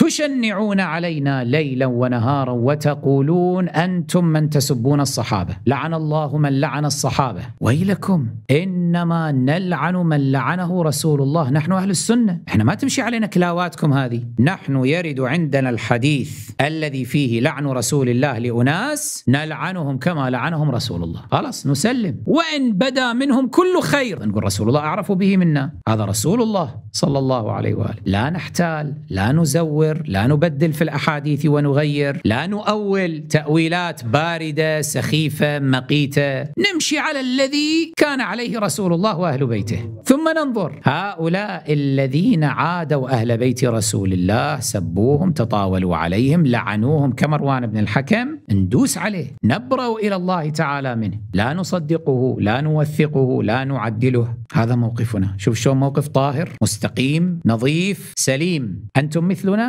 تشنعون علينا ليلا ونهارا وتقولون أنتم من تسبون الصحابة لعن الله من لعن الصحابة ويلكم إنما نلعن من لعنه رسول الله نحن أهل السنة إحنا ما تمشي علينا كلاواتكم هذه نحن يرد عندنا الحديث الذي فيه لعن رسول الله لأناس نلعنهم كما لعنهم رسول الله خلاص نسلم وإن بدا منهم كل خير نقول رسول الله أعرف به منا هذا رسول الله صلى الله عليه وآله لا نحتال لا نزور نصور لا نبدل في الأحاديث ونغير لا نؤول تأويلات باردة سخيفة مقيتة نمشي على الذي كان عليه رسول الله وأهل بيته ثم ننظر هؤلاء الذين عادوا أهل بيت رسول الله سبوهم تطاولوا عليهم لعنوهم كمروان بن الحكم ندوس عليه نبرأ إلى الله تعالى منه لا نصدقه لا نوثقه لا نعدله هذا موقفنا شوف شلون موقف طاهر مستقيم نظيف سليم أنتم مثلنا